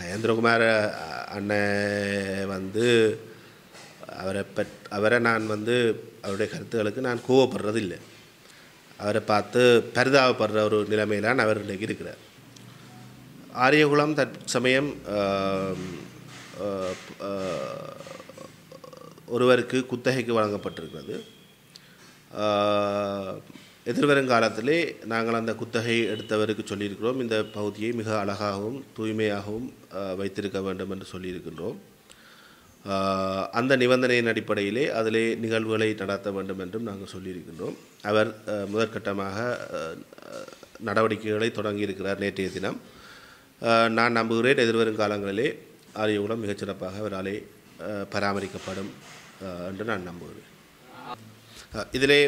கயேந்திரகுமார் அண்ணன் வந்து அவரை பற் அவரை நான் வந்து அவருடைய கருத்துக்களுக்கு நான் கோவப்படுறதில்லை அவரை பார்த்து பரிதாபப்படுற ஒரு நிலைமையிலான் அவர் இன்றைக்கு இருக்கிறார் ஆரியகுளம் தற்சமயம் ஒருவருக்கு குத்தகைக்கு வழங்கப்பட்டிருக்கிறது காலத்திலே நாங்கள் அந்த குத்தகை எடுத்தவருக்கு சொல்லியிருக்கிறோம் இந்த பகுதியை மிக அழகாகவும் தூய்மையாகவும் வைத்திருக்க வேண்டும் என்று சொல்லியிருக்கின்றோம் அந்த நிபந்தனையின் அடிப்படையிலே அதிலே நிகழ்வுகளை நடத்த வேண்டும் என்றும் நாங்கள் சொல்லியிருக்கின்றோம் அவர் முதற்கட்டமாக நடவடிக்கைகளை தொடங்கியிருக்கிறார் நேற்றைய தினம் நான் நம்புகிறேன் எதிர்வரும் காலங்களிலே ஆரியகுளம் மிகச்சிறப்பாக அவராலே பராமரிக்கப்படும் என்று நான் நம்புகிறேன் இதிலே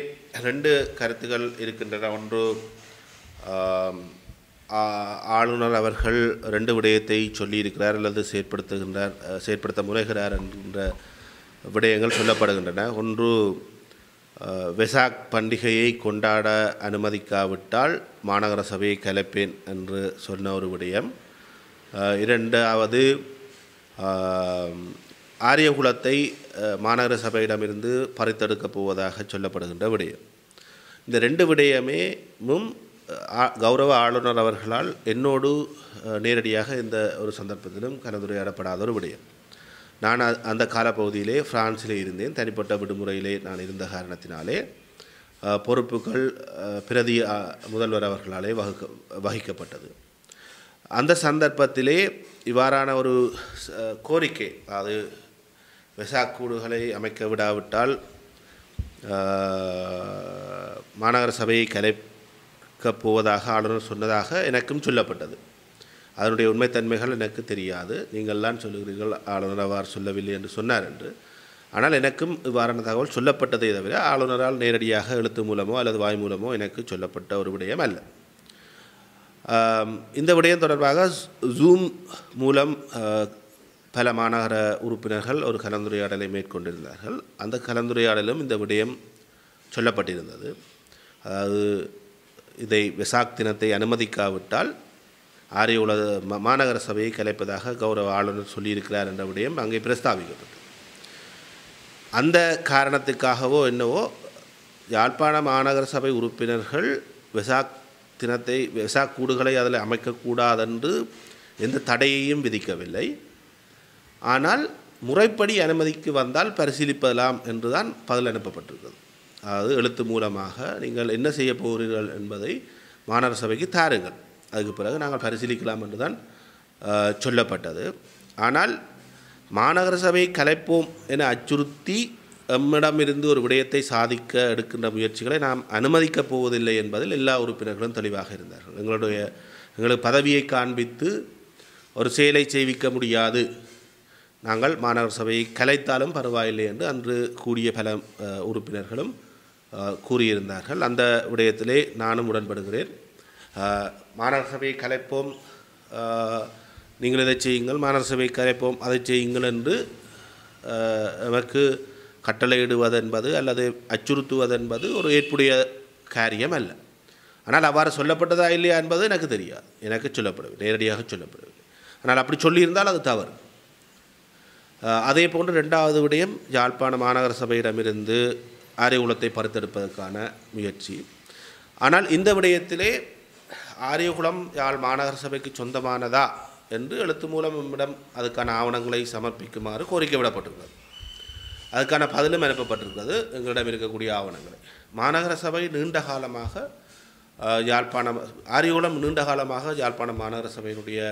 ரெண்டு கருத்துகள் இருக்கின்றன ஒன்று ஆளுநர் அவர்கள் ரெண்டு விடயத்தை சொல்லியிருக்கிறார் அல்லது செயற்படுத்துகின்றார் செயற்படுத்த முறைகிறார் என்கின்ற விடயங்கள் சொல்லப்படுகின்றன ஒன்று வெசாக் பண்டிகையை கொண்டாட அனுமதிக்காவிட்டால் மாநகர சபையை கலைப்பேன் என்று சொன்ன ஒரு விடயம் இரண்டாவது ஆரியகுலத்தை மாநகர சபையிடமிருந்து பறித்தெடுக்கப் போவதாக சொல்லப்படுகின்ற விடயம் இந்த ரெண்டு விடயமே மும் கௌரவ ஆளுநர் அவர்களால் என்னோடு நேரடியாக இந்த ஒரு சந்தர்ப்பத்திலும் கலந்துரையாடப்படாத ஒரு விடயம் நான் அந்த காலப்பகுதியிலே பிரான்சிலே இருந்தேன் தனிப்பட்ட விடுமுறையிலே நான் இருந்த காரணத்தினாலே பொறுப்புகள் பிரதி முதல்வர் அவர்களாலே வகுக்க வகிக்கப்பட்டது அந்த சந்தர்ப்பத்திலே இவ்வாறான ஒரு கோரிக்கை அது வெசாக்கூடுகளை அமைக்க விடாவிட்டால் மாநகர சபையை கலைக்கப் போவதாக ஆளுநர் சொன்னதாக எனக்கும் சொல்லப்பட்டது அதனுடைய உண்மைத்தன்மைகள் எனக்கு தெரியாது நீங்கள்தான் சொல்லுகிறீர்கள் ஆளுநர் அவ்வாறு சொல்லவில்லை என்று சொன்னார் என்று ஆனால் எனக்கும் இவ்வாறான தகவல் சொல்லப்பட்டதை தவிர ஆளுநரால் நேரடியாக எழுத்து மூலமோ அல்லது வாய் மூலமோ எனக்கு சொல்லப்பட்ட ஒரு விடயம் அல்ல இந்த விடயம் தொடர்பாக ஜூம் மூலம் பல மாநகர உறுப்பினர்கள் ஒரு கலந்துரையாடலை மேற்கொண்டிருந்தார்கள் அந்த கலந்துரையாடலும் இந்த விடயம் சொல்லப்பட்டிருந்தது அதாவது இதை வெசாக் தினத்தை அனுமதிக்காவிட்டால் ஆரிய உலக மாநகர சபையை கலைப்பதாக கௌரவ ஆளுநர் சொல்லியிருக்கிறார் என்ற விடயம் அங்கே பிரஸ்தாபிக்கப்பட்டது அந்த காரணத்துக்காகவோ என்னவோ யாழ்ப்பாண மாநகர சபை உறுப்பினர்கள் வெசாக் தினத்தை வெசாக் கூடுகளை அதில் அமைக்கக்கூடாதென்று எந்த தடையையும் விதிக்கவில்லை ஆனால் முறைப்படி அனுமதிக்கு வந்தால் பரிசீலிப்பதலாம் என்றுதான் பதில் அனுப்பப்பட்டிருக்கிறது அதாவது எழுத்து மூலமாக நீங்கள் என்ன செய்ய போகிறீர்கள் என்பதை மாநகர சபைக்கு தாருங்கள் அதுக்கு பிறகு நாங்கள் பரிசீலிக்கலாம் என்று தான் சொல்லப்பட்டது ஆனால் மாநகர சபையை கலைப்போம் என அச்சுறுத்தி எம்மிடமிருந்து ஒரு விடயத்தை சாதிக்க எடுக்கின்ற முயற்சிகளை நாம் அனுமதிக்கப் போவதில்லை என்பதில் எல்லா உறுப்பினர்களும் தெளிவாக இருந்தார்கள் எங்களுடைய எங்களுக்கு பதவியை காண்பித்து ஒரு செயலை செய்விக்க முடியாது நாங்கள் மாநகர சபையை கலைத்தாலும் பரவாயில்லை என்று அன்று கூடிய பல உறுப்பினர்களும் கூறியிருந்தார்கள் அந்த விடயத்திலே நானும் உடன்படுகிறேன் மாநகர சபையை கலைப்போம் நீங்கள் இதை செய்யுங்கள் மாநகர சபையை கலைப்போம் அதை செய்யுங்கள் என்று எமக்கு கட்டளையிடுவதென்பது என்பது அல்லது அச்சுறுத்துவது என்பது ஒரு ஏற்புடைய காரியம் அல்ல ஆனால் அவ்வாறு சொல்லப்பட்டதா இல்லையா என்பது எனக்கு தெரியாது எனக்கு சொல்லப்படவில்லை நேரடியாக சொல்லப்படவில்லை ஆனால் அப்படி சொல்லியிருந்தால் அது தவறு அதே போன்று ரெண்டாவது விடயம் யாழ்ப்பாண மாநகர சபையிடமிருந்து ஆரியகுலத்தை பறித்தெடுப்பதற்கான முயற்சி ஆனால் இந்த விடயத்திலே ஆரியகுளம் யாழ் மாநகர சபைக்கு சொந்தமானதா என்று எழுத்து மூலம் நம்மிடம் அதுக்கான ஆவணங்களை சமர்ப்பிக்குமாறு கோரிக்கை விடப்பட்டிருக்கிறது அதுக்கான பதிலும் அனுப்பப்பட்டிருக்கிறது எங்களிடம் இருக்கக்கூடிய ஆவணங்களை மாநகர சபை நீண்ட காலமாக யாழ்ப்பாணம் ஆரியகுளம் நீண்ட காலமாக யாழ்ப்பாணம் மாநகர சபையினுடைய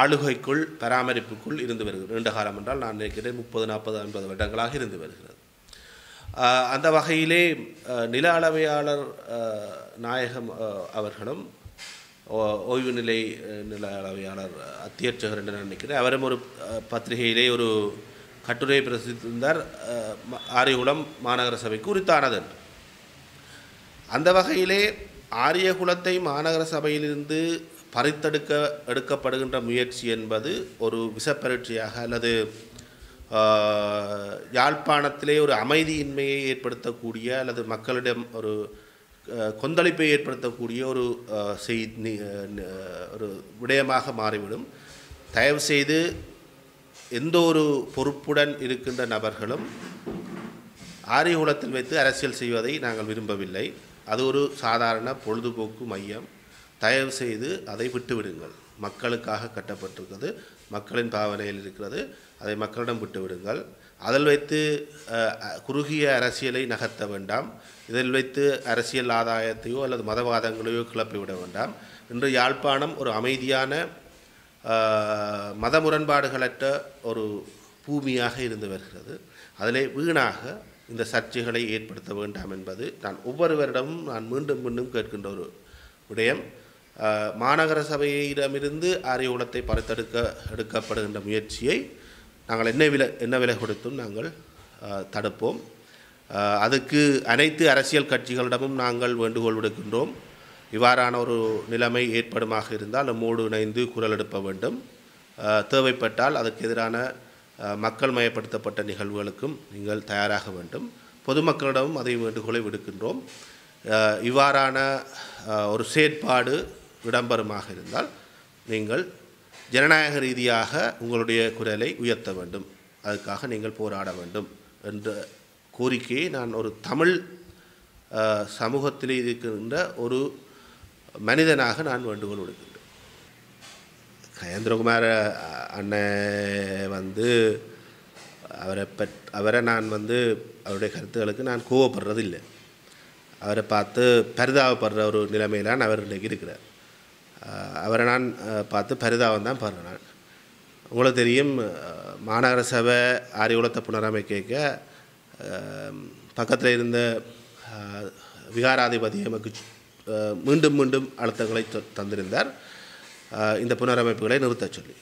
ஆளுகைக்குள் பராமரிப்புக்குள் இருந்து வருகிறது நீண்ட காலம் என்றால் நான் நினைக்கிறேன் முப்பது நாற்பது ஐம்பது வருடங்களாக இருந்து வருகிறது அந்த வகையிலே நில அளவையாளர் நாயகம் அவர்களும் ஓய்வு நிலை நில அளவையாளர் அத்தியட்சகர் என்று நான் நினைக்கிறேன் அவரும் ஒரு பத்திரிகையிலே ஒரு கட்டுரையை பிரசித்திருந்தார் ஆரியகுளம் மாநகர சபைக்கு உரித்தானது என்று அந்த வகையிலே ஆரியகுலத்தை மாநகர சபையிலிருந்து பறித்தெடுக்க எடுக்கப்படுகின்ற முயற்சி என்பது ஒரு விஷப்பரட்சியாக அல்லது யாழ்ப்பாணத்திலே ஒரு அமைதியின்மையை ஏற்படுத்தக்கூடிய அல்லது மக்களிடம் ஒரு கொந்தளிப்பை ஏற்படுத்தக்கூடிய ஒரு செய்தி ஒரு விடயமாக மாறிவிடும் தயவுசெய்து எந்த ஒரு பொறுப்புடன் இருக்கின்ற நபர்களும் ஆரியகுலத்தில் வைத்து அரசியல் செய்வதை நாங்கள் விரும்பவில்லை அது ஒரு சாதாரண பொழுதுபோக்கு மையம் தயவு செய்து அதை விட்டுவிடுங்கள் மக்களுக்காக கட்டப்பட்டிருக்கிறது மக்களின் பாவனையில் இருக்கிறது அதை மக்களிடம் விட்டுவிடுங்கள் அதில் வைத்து குறுகிய அரசியலை நகர்த்த வேண்டாம் இதில் வைத்து அரசியல் ஆதாயத்தையோ அல்லது மதவாதங்களையோ கிளப்பிவிட வேண்டாம் இன்று யாழ்ப்பாணம் ஒரு அமைதியான மத முரண்பாடுகளற்ற ஒரு பூமியாக இருந்து வருகிறது அதிலே வீணாக இந்த சர்ச்சைகளை ஏற்படுத்த வேண்டாம் என்பது நான் ஒவ்வொருவரிடமும் நான் மீண்டும் மீண்டும் கேட்கின்ற ஒரு விடயம் மாநகர சபையிடமிருந்து ஆரியகுலத்தை பறத்தெடுக்க எடுக்கப்படுகின்ற முயற்சியை நாங்கள் என்ன விலை என்ன விலை கொடுத்தும் நாங்கள் தடுப்போம் அதுக்கு அனைத்து அரசியல் கட்சிகளிடமும் நாங்கள் வேண்டுகோள் விடுக்கின்றோம் இவ்வாறான ஒரு நிலைமை ஏற்படுமாக இருந்தால் மூடு இணைந்து குரல் எடுப்ப வேண்டும் தேவைப்பட்டால் அதற்கு எதிரான மக்கள் மயப்படுத்தப்பட்ட நிகழ்வுகளுக்கும் நீங்கள் தயாராக வேண்டும் பொதுமக்களிடமும் அதை வேண்டுகோளை விடுக்கின்றோம் இவ்வாறான ஒரு செயற்பாடு விடம்பரமாக இருந்தால் நீங்கள் ஜனநாயக ரீதியாக உங்களுடைய குரலை உயர்த்த வேண்டும் அதுக்காக நீங்கள் போராட வேண்டும் என்ற கோரிக்கையை நான் ஒரு தமிழ் சமூகத்தில் இருக்கின்ற ஒரு மனிதனாக நான் வேண்டுகோள் விடுக்கின்றேன் கயேந்திரகுமார அண்ணன் வந்து அவரை பற் அவரை நான் வந்து அவருடைய கருத்துக்களுக்கு நான் கோவப்படுறதில்லை அவரை பார்த்து பரிதாபப்படுற ஒரு நிலைமையிலான் அவர் இன்றைக்கு இருக்கிறார் அவரை நான் பார்த்து பரிதாபம் தான் பாருங்கள் உங்களுக்கு தெரியும் மாநகர சபை ஆரியுலத்தை புனரமைக்க பக்கத்தில் இருந்த விகாராதிபதி எமக்கு மீண்டும் மீண்டும் அழுத்தங்களை தந்திருந்தார் இந்த புனரமைப்புகளை நிறுத்த சொல்லி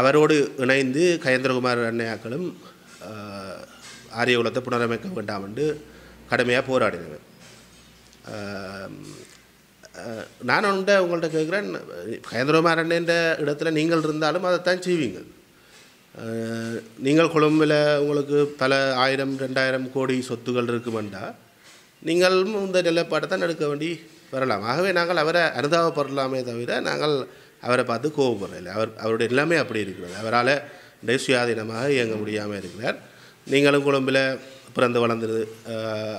அவரோடு இணைந்து கயந்திரகுமார் அண்ணையாக்களும் ஆரிய உலத்தை புனரமைக்க வேண்டாம் என்று கடுமையாக போராடினவர் நான் உண்ட உங்கள்கிட்ட கேட்குறேன் என்ற இடத்துல நீங்கள் இருந்தாலும் அதைத்தான் செய்வீங்க நீங்கள் கொழும்பில் உங்களுக்கு பல ஆயிரம் ரெண்டாயிரம் கோடி சொத்துகள் இருக்குமெண்டா நீங்களும் இந்த நிலைப்பாட்டை தான் எடுக்க வேண்டி வரலாம் ஆகவே நாங்கள் அவரை அனுதாபப்படலாமே தவிர நாங்கள் அவரை பார்த்து இல்லை அவர் அவருடைய நிலைமை அப்படி இருக்கிறது அவரால் இன்றைய சுயாதீனமாக இயங்க முடியாமல் இருக்கிறார் நீங்களும் கொழும்பில் பிறந்து வளர்ந்துருது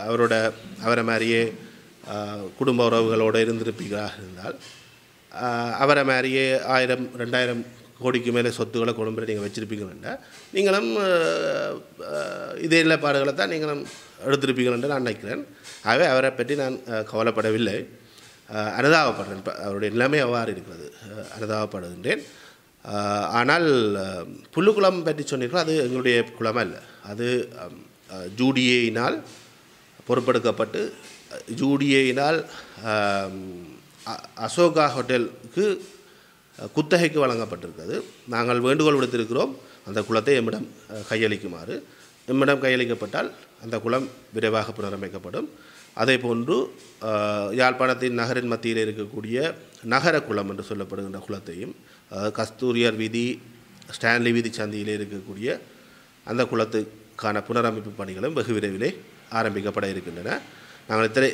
அவரோட அவரை மாதிரியே குடும்ப உறவுகளோடு இருந்திருப்பீர்களாக இருந்தால் அவரை மாதிரியே ஆயிரம் ரெண்டாயிரம் கோடிக்கு மேலே சொத்துக்களை குடும்பத்தில் நீங்கள் வச்சுருப்பீங்களா நீங்களும் இதே நிலைப்பாடுகளை தான் நீங்களும் எடுத்திருப்பீங்கள்னு நான் நினைக்கிறேன் ஆகவே அவரை பற்றி நான் கவலைப்படவில்லை அனுதாபப்படுறேன் இப்போ அவருடைய நிலைமை அவ்வாறு இருக்கிறது அனுதாபப்படுகின்றேன் ஆனால் புல்லுக்குளம் பற்றி சொன்னீர்கள் அது எங்களுடைய குளம் அல்ல அது ஜூடியினால் பொறுப்பெடுக்கப்பட்டு ஜூடியினால் அசோகா ஹோட்டலுக்கு குத்தகைக்கு வழங்கப்பட்டிருக்கிறது நாங்கள் வேண்டுகோள் விடுத்திருக்கிறோம் அந்த குளத்தை எம்மிடம் கையளிக்குமாறு எம்மிடம் கையளிக்கப்பட்டால் அந்த குளம் விரைவாக புனரமைக்கப்படும் அதே போன்று யாழ்ப்பாணத்தின் நகரின் மத்தியில் இருக்கக்கூடிய நகர குளம் என்று சொல்லப்படுகின்ற குளத்தையும் கஸ்தூரியர் வீதி ஸ்டான்லி வீதி சந்தியில் இருக்கக்கூடிய அந்த குளத்துக்கான புனரமைப்பு பணிகளும் வெகு விரைவிலே ஆரம்பிக்கப்பட இருக்கின்றன நாங்கள் இத்தனை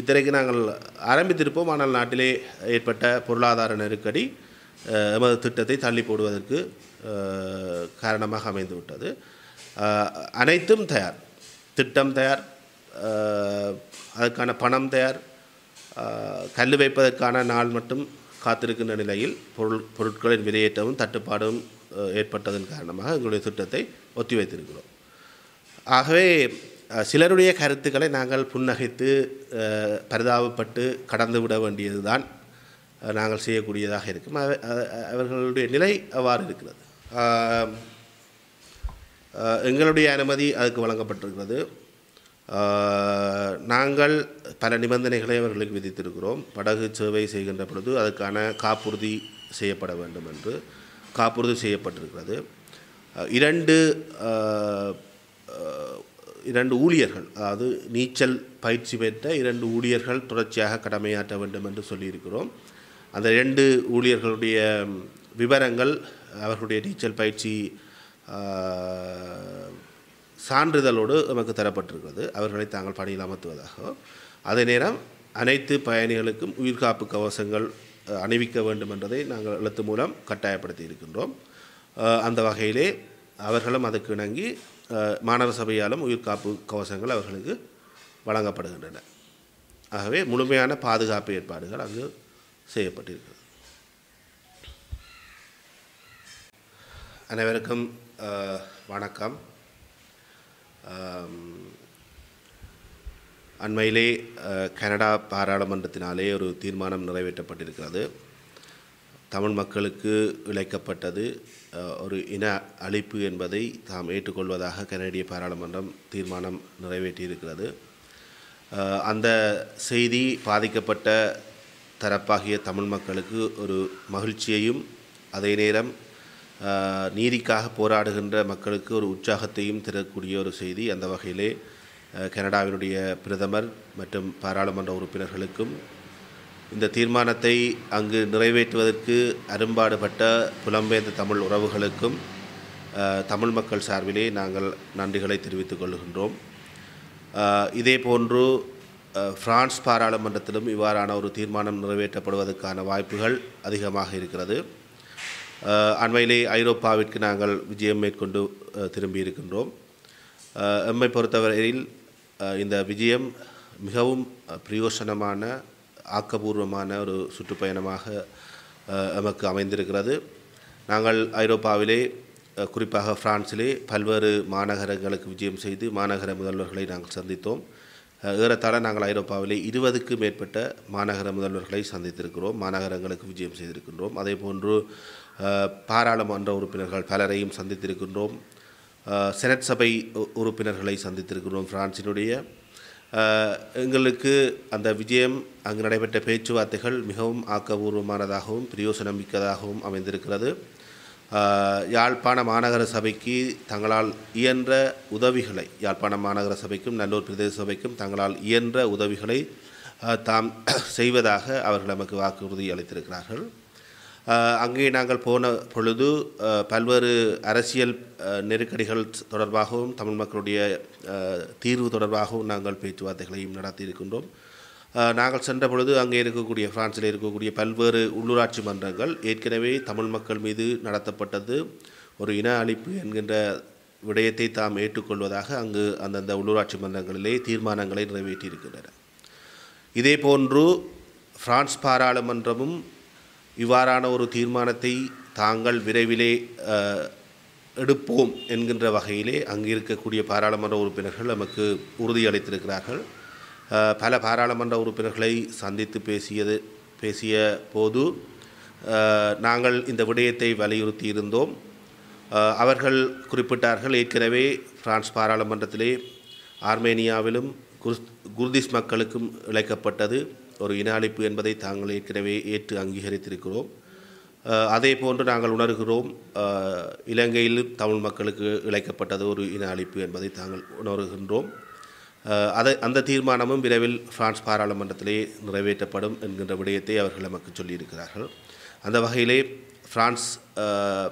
இத்தனைக்கு நாங்கள் ஆரம்பித்திருப்போம் ஆனால் நாட்டிலே ஏற்பட்ட பொருளாதார நெருக்கடி எமது திட்டத்தை தள்ளி போடுவதற்கு காரணமாக அமைந்து விட்டது அனைத்தும் தயார் திட்டம் தயார் அதற்கான பணம் தயார் கல் வைப்பதற்கான நாள் மட்டும் காத்திருக்கின்ற நிலையில் பொருள் பொருட்களின் விலையேற்றமும் தட்டுப்பாடும் ஏற்பட்டதன் காரணமாக எங்களுடைய திட்டத்தை ஒத்தி வைத்திருக்கிறோம் ஆகவே சிலருடைய கருத்துக்களை நாங்கள் புன்னகைத்து பரிதாபப்பட்டு கடந்து விட வேண்டியது தான் நாங்கள் செய்யக்கூடியதாக இருக்கும் அவர்களுடைய நிலை அவ்வாறு இருக்கிறது எங்களுடைய அனுமதி அதுக்கு வழங்கப்பட்டிருக்கிறது நாங்கள் பல நிபந்தனைகளை அவர்களுக்கு விதித்திருக்கிறோம் படகு சேவை செய்கின்ற பொழுது அதுக்கான காப்புறுதி செய்யப்பட வேண்டும் என்று காப்புறுதி செய்யப்பட்டிருக்கிறது இரண்டு இரண்டு ஊழியர்கள் அதாவது நீச்சல் பயிற்சி பெற்ற இரண்டு ஊழியர்கள் தொடர்ச்சியாக கடமையாற்ற வேண்டும் என்று சொல்லியிருக்கிறோம் அந்த இரண்டு ஊழியர்களுடைய விவரங்கள் அவர்களுடைய நீச்சல் பயிற்சி சான்றிதழோடு நமக்கு தரப்பட்டிருக்கிறது அவர்களை தாங்கள் பணியில் அமர்த்துவதாக அதே நேரம் அனைத்து பயணிகளுக்கும் உயிர்காப்பு கவசங்கள் அணிவிக்க வேண்டும் என்றதை நாங்கள் எழுத்து மூலம் கட்டாயப்படுத்தி இருக்கின்றோம் அந்த வகையிலே அவர்களும் அதுக்கு இணங்கி மாநகர சபையாலும் உயிர்காப்பு கவசங்கள் அவர்களுக்கு வழங்கப்படுகின்றன ஆகவே முழுமையான பாதுகாப்பு ஏற்பாடுகள் அங்கு செய்யப்பட்டிருக்கிறது அனைவருக்கும் வணக்கம் அண்மையிலே கனடா பாராளுமன்றத்தினாலே ஒரு தீர்மானம் நிறைவேற்றப்பட்டிருக்கிறது தமிழ் மக்களுக்கு இழைக்கப்பட்டது ஒரு இன அழிப்பு என்பதை தாம் ஏற்றுக்கொள்வதாக கனடிய பாராளுமன்றம் தீர்மானம் நிறைவேற்றியிருக்கிறது அந்த செய்தி பாதிக்கப்பட்ட தரப்பாகிய தமிழ் மக்களுக்கு ஒரு மகிழ்ச்சியையும் அதே நேரம் நீதிக்காக போராடுகின்ற மக்களுக்கு ஒரு உற்சாகத்தையும் தரக்கூடிய ஒரு செய்தி அந்த வகையிலே கனடாவினுடைய பிரதமர் மற்றும் பாராளுமன்ற உறுப்பினர்களுக்கும் இந்த தீர்மானத்தை அங்கு நிறைவேற்றுவதற்கு அரும்பாடுபட்ட புலம்பெயர்ந்த தமிழ் உறவுகளுக்கும் தமிழ் மக்கள் சார்பிலே நாங்கள் நன்றிகளை தெரிவித்துக் கொள்கின்றோம் இதே போன்று பிரான்ஸ் பாராளுமன்றத்திலும் இவ்வாறான ஒரு தீர்மானம் நிறைவேற்றப்படுவதற்கான வாய்ப்புகள் அதிகமாக இருக்கிறது அண்மையிலே ஐரோப்பாவிற்கு நாங்கள் விஜயம் மேற்கொண்டு திரும்பியிருக்கின்றோம் எம்மை பொறுத்தவரையில் இந்த விஜயம் மிகவும் பிரயோசனமான ஆக்கபூர்வமான ஒரு சுற்றுப்பயணமாக எமக்கு அமைந்திருக்கிறது நாங்கள் ஐரோப்பாவிலே குறிப்பாக பிரான்சிலே பல்வேறு மாநகரங்களுக்கு விஜயம் செய்து மாநகர முதல்வர்களை நாங்கள் சந்தித்தோம் ஏறத்தாழ நாங்கள் ஐரோப்பாவிலே இருபதுக்கு மேற்பட்ட மாநகர முதல்வர்களை சந்தித்திருக்கிறோம் மாநகரங்களுக்கு விஜயம் செய்திருக்கின்றோம் அதே போன்று பாராளுமன்ற உறுப்பினர்கள் பலரையும் சந்தித்திருக்கின்றோம் செனட் சபை உறுப்பினர்களை சந்தித்திருக்கிறோம் பிரான்சினுடைய எங்களுக்கு அந்த விஜயம் அங்கு நடைபெற்ற பேச்சுவார்த்தைகள் மிகவும் ஆக்கபூர்வமானதாகவும் பிரயோசனமிக்கதாகவும் அமைந்திருக்கிறது யாழ்ப்பாண மாநகர சபைக்கு தங்களால் இயன்ற உதவிகளை யாழ்ப்பாண மாநகர சபைக்கும் நல்லூர் பிரதேச சபைக்கும் தங்களால் இயன்ற உதவிகளை தாம் செய்வதாக அவர்கள் நமக்கு வாக்குறுதி அளித்திருக்கிறார்கள் அங்கே நாங்கள் போன பொழுது பல்வேறு அரசியல் நெருக்கடிகள் தொடர்பாகவும் தமிழ் மக்களுடைய தீர்வு தொடர்பாகவும் நாங்கள் பேச்சுவார்த்தைகளையும் நடத்தியிருக்கின்றோம் நாங்கள் சென்ற பொழுது அங்கே இருக்கக்கூடிய பிரான்சில் இருக்கக்கூடிய பல்வேறு உள்ளூராட்சி மன்றங்கள் ஏற்கனவே தமிழ் மக்கள் மீது நடத்தப்பட்டது ஒரு இன அழிப்பு என்கின்ற விடயத்தை தாம் ஏற்றுக்கொள்வதாக அங்கு அந்தந்த உள்ளூராட்சி மன்றங்களிலே தீர்மானங்களை நிறைவேற்றியிருக்கின்றன இதேபோன்று பிரான்ஸ் பாராளுமன்றமும் இவ்வாறான ஒரு தீர்மானத்தை தாங்கள் விரைவிலே எடுப்போம் என்கின்ற வகையிலே அங்கே இருக்கக்கூடிய பாராளுமன்ற உறுப்பினர்கள் நமக்கு உறுதியளித்திருக்கிறார்கள் பல பாராளுமன்ற உறுப்பினர்களை சந்தித்து பேசியது பேசிய போது நாங்கள் இந்த விடயத்தை வலியுறுத்தியிருந்தோம் அவர்கள் குறிப்பிட்டார்கள் ஏற்கனவே பிரான்ஸ் பாராளுமன்றத்திலே ஆர்மேனியாவிலும் குர்திஸ் மக்களுக்கும் இழைக்கப்பட்டது ஒரு இன அழிப்பு என்பதை தாங்கள் ஏற்கனவே ஏற்று அங்கீகரித்திருக்கிறோம் அதே போன்று நாங்கள் உணர்கிறோம் இலங்கையில் தமிழ் மக்களுக்கு இழைக்கப்பட்டது ஒரு இன அழிப்பு என்பதை தாங்கள் உணர்கின்றோம் அதை அந்த தீர்மானமும் விரைவில் பிரான்ஸ் பாராளுமன்றத்திலே நிறைவேற்றப்படும் என்கின்ற விடயத்தை அவர்கள் நமக்கு சொல்லியிருக்கிறார்கள் அந்த வகையிலே பிரான்ஸ்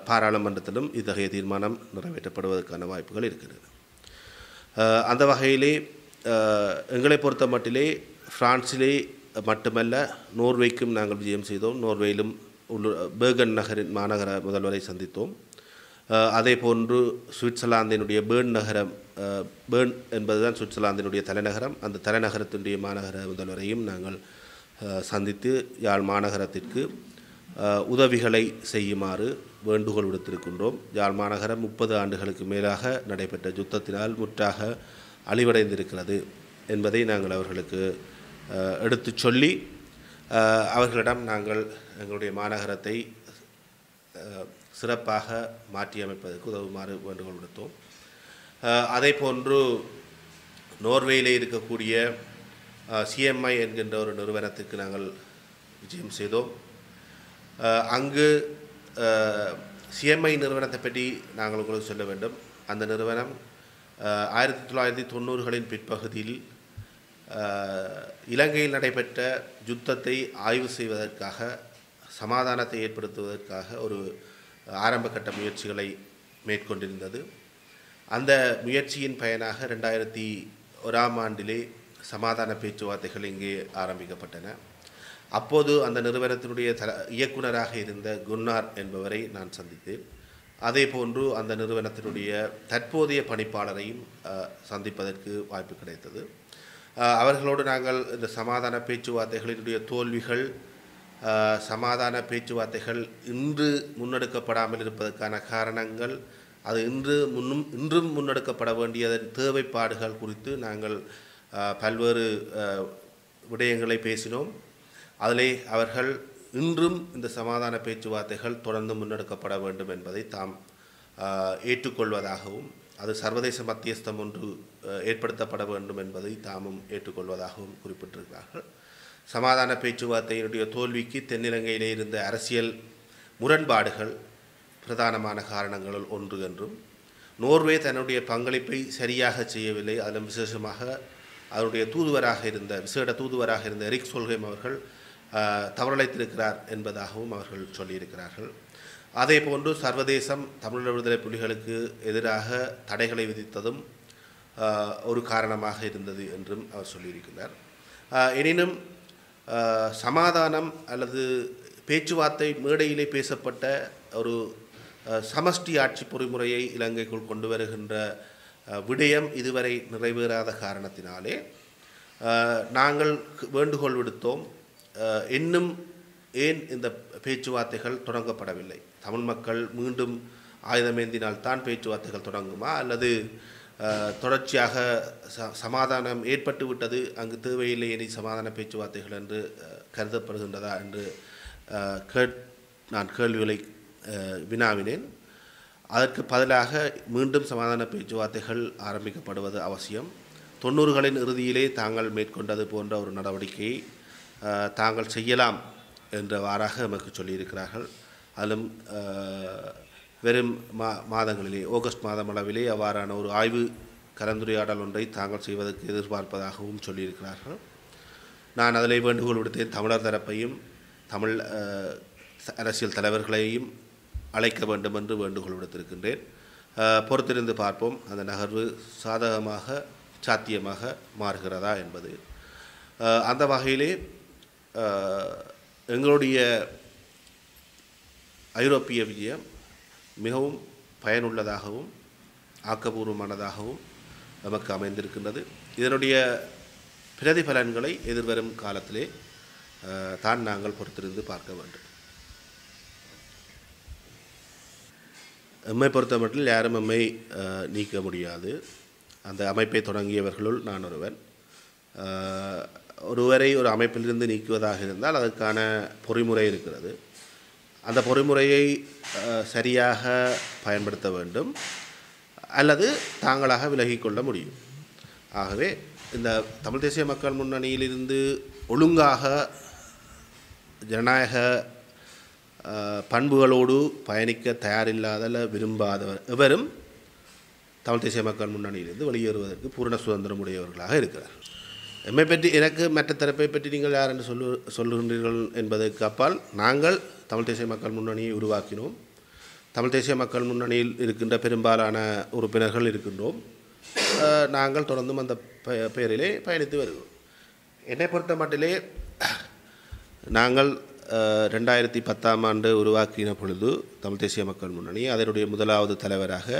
பாராளுமன்றத்திலும் இத்தகைய தீர்மானம் நிறைவேற்றப்படுவதற்கான வாய்ப்புகள் இருக்கிறது அந்த வகையிலே எங்களை பொறுத்த மட்டிலே பிரான்ஸிலே மட்டுமல்ல நோர்வேக்கும் நாங்கள் விஜயம் செய்தோம் நோர்வேயிலும் உள்ளூர் பேர்கன் நகரின் மாநகர முதல்வரை சந்தித்தோம் அதே போன்று சுவிட்சர்லாந்தினுடைய பேர்ன் நகரம் பேர்ன் என்பது தான் சுவிட்சர்லாந்தினுடைய தலைநகரம் அந்த தலைநகரத்தினுடைய மாநகர முதல்வரையும் நாங்கள் சந்தித்து யாழ் மாநகரத்திற்கு உதவிகளை செய்யுமாறு வேண்டுகோள் விடுத்திருக்கின்றோம் யாழ் மாநகரம் முப்பது ஆண்டுகளுக்கு மேலாக நடைபெற்ற யுத்தத்தினால் முற்றாக அழிவடைந்திருக்கிறது என்பதை நாங்கள் அவர்களுக்கு எடுத்து சொல்லி அவர்களிடம் நாங்கள் எங்களுடைய மாநகரத்தை சிறப்பாக மாற்றியமைப்பதற்கு உதவுமாறு வேண்டுகோள் விடுத்தோம் அதே போன்று நோர்வேயிலே இருக்கக்கூடிய சிஎம்ஐ என்கின்ற ஒரு நிறுவனத்துக்கு நாங்கள் விஜயம் செய்தோம் அங்கு சிஎம்ஐ நிறுவனத்தை பற்றி நாங்கள் உங்களுக்கு சொல்ல வேண்டும் அந்த நிறுவனம் ஆயிரத்தி தொள்ளாயிரத்தி தொண்ணூறுகளின் பிற்பகுதியில் இலங்கையில் நடைபெற்ற யுத்தத்தை ஆய்வு செய்வதற்காக சமாதானத்தை ஏற்படுத்துவதற்காக ஒரு ஆரம்பகட்ட முயற்சிகளை மேற்கொண்டிருந்தது அந்த முயற்சியின் பயனாக ரெண்டாயிரத்தி ஒராம் ஆண்டிலே சமாதான பேச்சுவார்த்தைகள் இங்கே ஆரம்பிக்கப்பட்டன அப்போது அந்த நிறுவனத்தினுடைய தல இயக்குநராக இருந்த குன்னார் என்பவரை நான் சந்தித்தேன் அதே போன்று அந்த நிறுவனத்தினுடைய தற்போதைய பணிப்பாளரையும் சந்திப்பதற்கு வாய்ப்பு கிடைத்தது அவர்களோடு நாங்கள் இந்த சமாதான பேச்சுவார்த்தைகளினுடைய தோல்விகள் சமாதான பேச்சுவார்த்தைகள் இன்று முன்னெடுக்கப்படாமல் இருப்பதற்கான காரணங்கள் அது இன்று முன்னும் இன்றும் முன்னெடுக்கப்பட வேண்டியதன் தேவைப்பாடுகள் குறித்து நாங்கள் பல்வேறு விடயங்களை பேசினோம் அதிலே அவர்கள் இன்றும் இந்த சமாதான பேச்சுவார்த்தைகள் தொடர்ந்து முன்னெடுக்கப்பட வேண்டும் என்பதை தாம் ஏற்றுக்கொள்வதாகவும் அது சர்வதேச மத்தியஸ்தம் ஒன்று ஏற்படுத்தப்பட வேண்டும் என்பதை தாமும் ஏற்றுக்கொள்வதாகவும் குறிப்பிட்டிருக்கிறார்கள் சமாதான பேச்சுவார்த்தையினுடைய தோல்விக்கு தென்னிலங்கையிலே இருந்த அரசியல் முரண்பாடுகள் பிரதானமான காரணங்களுள் ஒன்று என்றும் நோர்வே தன்னுடைய பங்களிப்பை சரியாக செய்யவில்லை அதிலும் விசேஷமாக அவருடைய தூதுவராக இருந்த விசேட தூதுவராக இருந்த எரிக் சொல்கேம் அவர்கள் தவறழைத்திருக்கிறார் என்பதாகவும் அவர்கள் சொல்லியிருக்கிறார்கள் அதே போன்று சர்வதேசம் தமிழர் விடுதலை புலிகளுக்கு எதிராக தடைகளை விதித்ததும் ஒரு காரணமாக இருந்தது என்றும் அவர் சொல்லியிருக்கிறார் எனினும் சமாதானம் அல்லது பேச்சுவார்த்தை மேடையிலே பேசப்பட்ட ஒரு சமஷ்டி ஆட்சி பொறிமுறையை இலங்கைக்குள் கொண்டு வருகின்ற விடயம் இதுவரை நிறைவேறாத காரணத்தினாலே நாங்கள் வேண்டுகோள் விடுத்தோம் இன்னும் ஏன் இந்த பேச்சுவார்த்தைகள் தொடங்கப்படவில்லை தமிழ் மக்கள் மீண்டும் ஆயுதமேந்தினால் தான் பேச்சுவார்த்தைகள் தொடங்குமா அல்லது தொடர்ச்சியாக ச சமாதானம் ஏற்பட்டு விட்டது அங்கு தேவையில்லை இனி சமாதான பேச்சுவார்த்தைகள் என்று கருதப்படுகின்றதா என்று கே நான் கேள்விகளை வினாவினேன் அதற்கு பதிலாக மீண்டும் சமாதான பேச்சுவார்த்தைகள் ஆரம்பிக்கப்படுவது அவசியம் தொண்ணூறுகளின் இறுதியிலே தாங்கள் மேற்கொண்டது போன்ற ஒரு நடவடிக்கையை தாங்கள் செய்யலாம் என்றவாறாக நமக்கு சொல்லியிருக்கிறார்கள் அதிலும் வெறும் மா மாதங்களிலே ஆகஸ்ட் மாதம் அளவிலே அவ்வாறான ஒரு ஆய்வு கலந்துரையாடல் ஒன்றை தாங்கள் செய்வதற்கு எதிர்பார்ப்பதாகவும் சொல்லியிருக்கிறார்கள் நான் அதில் வேண்டுகோள் விடுத்தேன் தமிழர் தரப்பையும் தமிழ் அரசியல் தலைவர்களையும் அழைக்க வேண்டும் என்று வேண்டுகோள் விடுத்திருக்கின்றேன் பொறுத்திருந்து பார்ப்போம் அந்த நகர்வு சாதகமாக சாத்தியமாக மாறுகிறதா என்பது அந்த வகையிலே எங்களுடைய ஐரோப்பிய விஜயம் மிகவும் பயனுள்ளதாகவும் ஆக்கபூர்வமானதாகவும் நமக்கு அமைந்திருக்கின்றது இதனுடைய பிரதிபலன்களை எதிர்வரும் காலத்திலே தான் நாங்கள் பொறுத்திருந்து பார்க்க வேண்டும் எம்மை பொறுத்த மட்டும் யாரும் எம்மை நீக்க முடியாது அந்த அமைப்பை தொடங்கியவர்களுள் நான் ஒருவன் ஒருவரை ஒரு அமைப்பிலிருந்து நீக்குவதாக இருந்தால் அதற்கான பொறிமுறை இருக்கிறது அந்த பொறிமுறையை சரியாக பயன்படுத்த வேண்டும் அல்லது தாங்களாக விலகிக்கொள்ள முடியும் ஆகவே இந்த தமிழ் தேசிய மக்கள் முன்னணியிலிருந்து ஒழுங்காக ஜனநாயக பண்புகளோடு பயணிக்க தயாரில்லாத விரும்பாதவர் எவரும் தமிழ் தேசிய மக்கள் முன்னணியிலிருந்து வெளியேறுவதற்கு பூரண சுதந்திரம் உடையவர்களாக இருக்கிறார் எம்மை பற்றி எனக்கு மற்ற தரப்பை பற்றி நீங்கள் யார் என்று சொல்லு சொல்லுகின்றீர்கள் என்பதற்கு அப்பால் நாங்கள் தமிழ் தேசிய மக்கள் முன்னணியை உருவாக்கினோம் தமிழ் தேசிய மக்கள் முன்னணியில் இருக்கின்ற பெரும்பாலான உறுப்பினர்கள் இருக்கின்றோம் நாங்கள் தொடர்ந்தும் அந்த பெயரிலே பயணித்து வருகிறோம் என்னை பொறுத்த மட்டிலே நாங்கள் ரெண்டாயிரத்தி பத்தாம் ஆண்டு உருவாக்கின பொழுது தமிழ் தேசிய மக்கள் முன்னணி அதனுடைய முதலாவது தலைவராக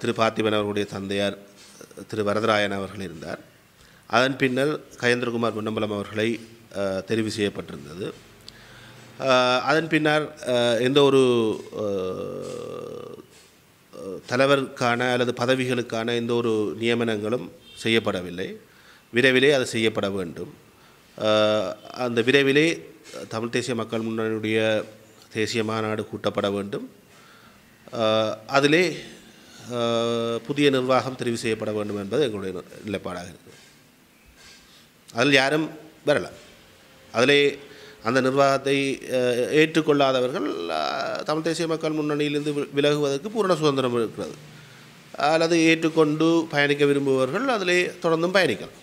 திரு பார்த்திபன் அவர்களுடைய தந்தையார் திரு வரதராயன் அவர்கள் இருந்தார் அதன் பின்னர் கயந்திரகுமார் முன்னம்பலம் அவர்களை தெரிவு செய்யப்பட்டிருந்தது அதன் பின்னர் எந்த ஒரு தலைவருக்கான அல்லது பதவிகளுக்கான எந்த ஒரு நியமனங்களும் செய்யப்படவில்லை விரைவிலே அது செய்யப்பட வேண்டும் அந்த விரைவிலே தமிழ் தேசிய மக்கள் முன்னணியுடைய தேசிய மாநாடு கூட்டப்பட வேண்டும் அதிலே புதிய நிர்வாகம் தெரிவு செய்யப்பட வேண்டும் என்பது எங்களுடைய நிலைப்பாடாக இருக்குது அதில் யாரும் வரல அதிலே அந்த நிர்வாகத்தை ஏற்றுக்கொள்ளாதவர்கள் தமிழ் தேசிய மக்கள் முன்னணியிலிருந்து விலகுவதற்கு பூரண சுதந்திரம் இருக்கிறது அல்லது ஏற்றுக்கொண்டு பயணிக்க விரும்புபவர்கள் அதிலே தொடர்ந்தும் பயணிக்கலாம்